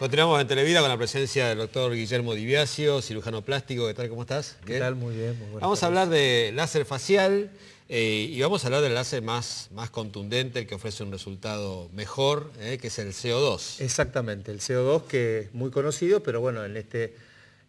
Continuamos en Televida con la presencia del doctor Guillermo Diviacio cirujano plástico. ¿Qué tal? ¿Cómo estás? ¿Qué, tal? Muy bien. vamos a hablar de láser facial eh, y vamos a hablar del láser más, más contundente, el que ofrece un resultado mejor, eh, que es el CO2. Exactamente, el CO2 que es muy conocido, pero bueno, en este,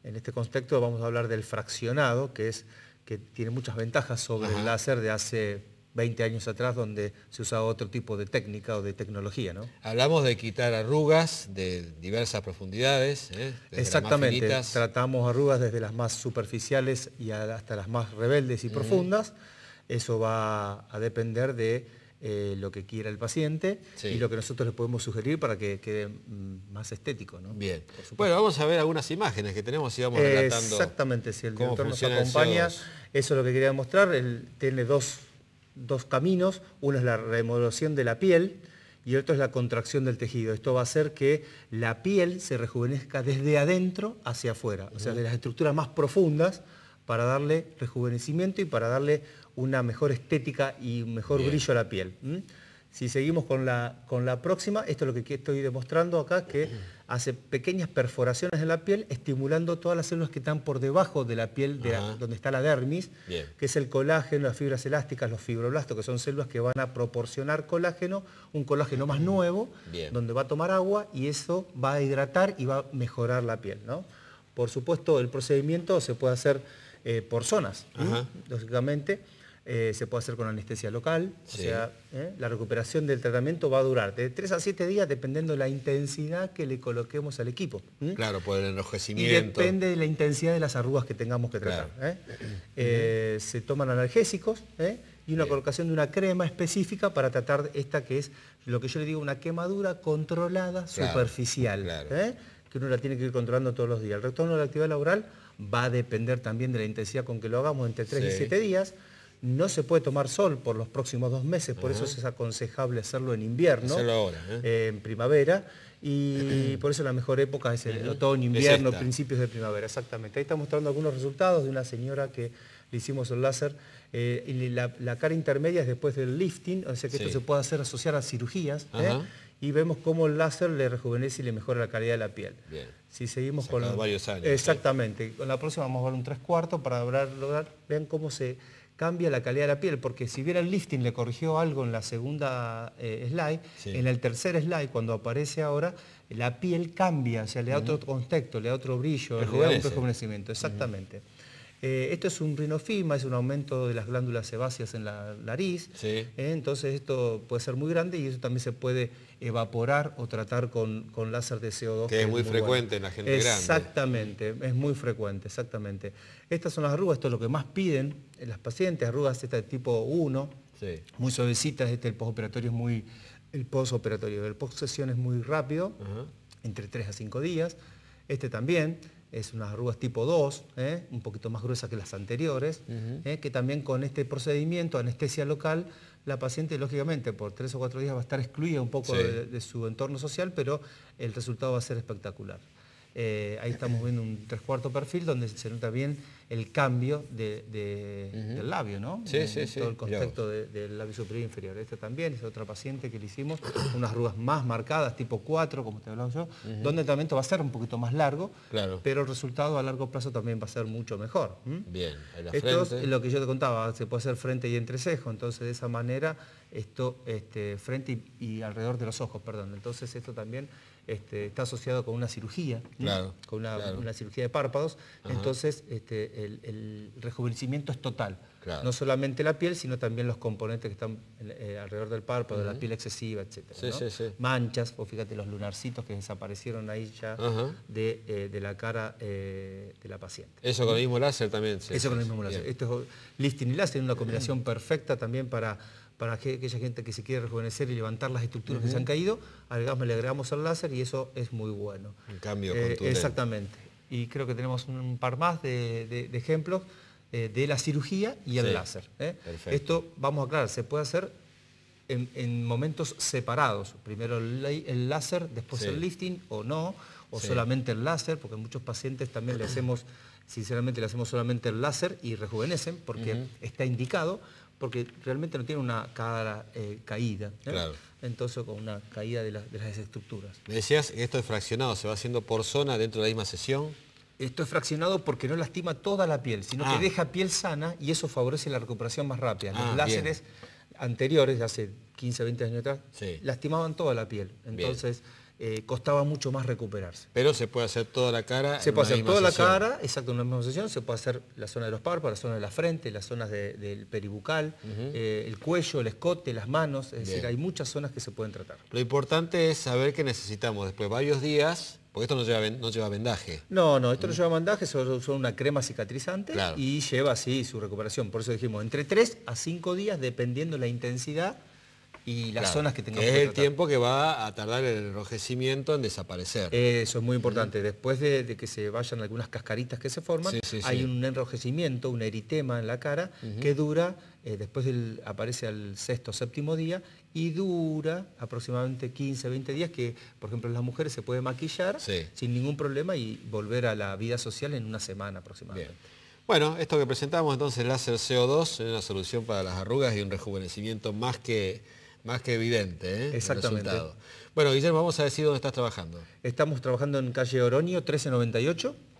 en este contexto vamos a hablar del fraccionado, que es que tiene muchas ventajas sobre el láser de hace 20 años atrás donde se usaba otro tipo de técnica o de tecnología, ¿no? Hablamos de quitar arrugas de diversas profundidades. ¿eh? Exactamente, tratamos arrugas desde las más superficiales y hasta las más rebeldes y profundas. Eso va a depender de eh, lo que quiera el paciente y lo que nosotros le podemos sugerir para que quede mm, más estético. ¿no? Bien. Bueno, vamos a ver algunas imágenes que tenemos y vamos relatando. Exactamente, si el doctor nos acompaña, eso es lo que quería mostrar. Él tiene dos dos caminos, uno es la remodelación de la piel y otro es la contracción del tejido. Esto va a hacer que la piel se rejuvenezca desde adentro hacia afuera, o sea, de las estructuras más profundas para darle rejuvenecimiento y para darle una mejor estética y un mejor brillo a la piel. Si seguimos con la, con la próxima, esto es lo que estoy demostrando acá, que hace pequeñas perforaciones en la piel, estimulando todas las células que están por debajo de la piel, donde está la dermis, que es el colágeno, las fibras elásticas, los fibroblastos, que son células que van a proporcionar colágeno, un colágeno más nuevo, donde va a tomar agua y eso va a hidratar y va a mejorar la piel. ¿no? Por supuesto, el procedimiento se puede hacer eh, por zonas, lógicamente eh, se puede hacer con anestesia local, o sea, eh, la recuperación del tratamiento va a durar de 3 a 7 días dependiendo de la intensidad que le coloquemos al equipo. Claro, por el enrojecimiento. Y depende de la intensidad de las arrugas que tengamos que tratar. ¿eh? Se toman analgésicos y una colocación de una crema específica para tratar esta que es lo que yo le digo una quemadura controlada superficial, que uno la tiene que ir controlando todos los días. El retorno de la actividad laboral va a depender también de la intensidad con que lo hagamos entre 3 y 7 días. No se puede tomar sol por los próximos dos meses, por eso es aconsejable hacerlo en invierno, ¿eh? Eh, en primavera, y por eso la mejor época es el otoño, invierno, principios de primavera, exactamente. Ahí está mostrando algunos resultados de una señora que le hicimos el láser, eh, y la, cara intermedia es después del lifting, o sea que esto se puede hacer asociar a cirugías, y vemos cómo el láser le rejuvenece y le mejora la calidad de la piel. Si seguimos con... varios años. Exactamente. Con la próxima vamos a ver un tres cuartos para lograr vean cómo se cambia la calidad de la piel, porque si bien el lifting le corrigió algo en la segunda eh, slide, en el tercer slide, cuando aparece ahora, la piel cambia, o sea, le da otro contexto, le da otro brillo, le da un rejuvenecimiento, exactamente. Eh, esto es un rinofima, es un aumento de las glándulas sebáceas en la nariz. Eh, entonces esto puede ser muy grande y eso también se puede evaporar o tratar con, láser de CO2. Que, es, muy, frecuente en la gente exactamente, grande. Exactamente, es muy frecuente, exactamente. Estas son las arrugas, esto es lo que más piden en las pacientes, arrugas de este tipo 1, muy suavecitas, este, el postoperatorio es muy... El postoperatorio, el post-sesión es muy rápido, entre 3 a 5 días. Este también es unas arrugas tipo 2, ¿eh? un poquito más gruesa que las anteriores, ¿eh? que también con este procedimiento, anestesia local, la paciente lógicamente por tres o cuatro días va a estar excluida un poco de, su entorno social, pero el resultado va a ser espectacular. Eh, ahí estamos viendo un tres cuartos perfil donde se nota bien el cambio del labio, ¿no? Sí, sí, sí. Todo el concepto del labio superior inferior. este también es otra paciente que le hicimos, unas arrugas más marcadas, tipo 4, como te hablaba yo, donde también tratamiento va a ser un poquito más largo, pero el resultado a largo plazo también va a ser mucho mejor. Bien, Esto es lo que yo te contaba, se puede hacer frente y entrecejo, entonces de esa manera esto este, frente y, alrededor de los ojos, perdón. Entonces esto también este, está asociado con una cirugía con una, cirugía de párpados. Entonces, este, el, rejuvenecimiento es total. No solamente la piel, sino también los componentes que están eh, alrededor del párpado, la piel excesiva, etc. Manchas, o fíjate los lunarcitos que desaparecieron ahí ya eh, de, la cara eh, de la paciente. Eso con el mismo láser también. Eso con el mismo láser. Esto es listing y láser, una combinación perfecta también para para aquella gente que se quiere rejuvenecer y levantar las estructuras que se han caído, agregamos, le agregamos al láser y eso es muy bueno. En cambio, eh, Exactamente. Y creo que tenemos un par más de, ejemplos eh, de la cirugía y el láser. ¿eh? Esto, vamos a aclarar, se puede hacer en, momentos separados. Primero el, láser, después el lifting o no, o solamente el láser, porque muchos pacientes también le hacemos, sinceramente le hacemos solamente el láser y rejuvenecen porque está indicado, porque realmente no tiene una cara eh, caída. ¿eh? Entonces con una caída de, de, las estructuras. Me decías, esto es fraccionado, ¿se va haciendo por zona dentro de la misma sesión? Esto es fraccionado porque no lastima toda la piel, sino que ah. deja piel sana y eso favorece la recuperación más rápida. Los ah, láseres anteriores, de hace 15, 20 años atrás, lastimaban toda la piel. Entonces... Eh, costaba mucho más recuperarse. Pero se puede hacer toda la cara. Se puede hacer toda la cara, exacto, en una misma sesión. Se puede hacer la zona de los párpados, la zona de la frente, las zonas del peribucal, eh, el cuello, el escote, las manos. Es decir, hay muchas zonas que se pueden tratar. Lo importante es saber que necesitamos después varios días porque esto no lleva, no lleva vendaje. No, no, esto no lleva vendaje, son una crema cicatrizante y lleva así su recuperación. Por eso dijimos, entre 3 a 5 días, dependiendo la intensidad y las zonas que es el tiempo que va a tardar el enrojecimiento en desaparecer. Eso es muy importante. Después de, que se vayan algunas cascaritas que se forman, hay un enrojecimiento, un eritema en la cara que dura, eh, después aparece al sexto o séptimo día y dura aproximadamente 15, 20 días que, por ejemplo, las mujeres se puede maquillar sin ningún problema y volver a la vida social en una semana aproximadamente. Bueno, esto que presentamos entonces, láser CO2, es una solución para las arrugas y un rejuvenecimiento más que más que evidente, ¿eh? Exactamente. Bueno, Guillermo, vamos a decir dónde estás trabajando. Estamos trabajando en calle Oronio, 1398.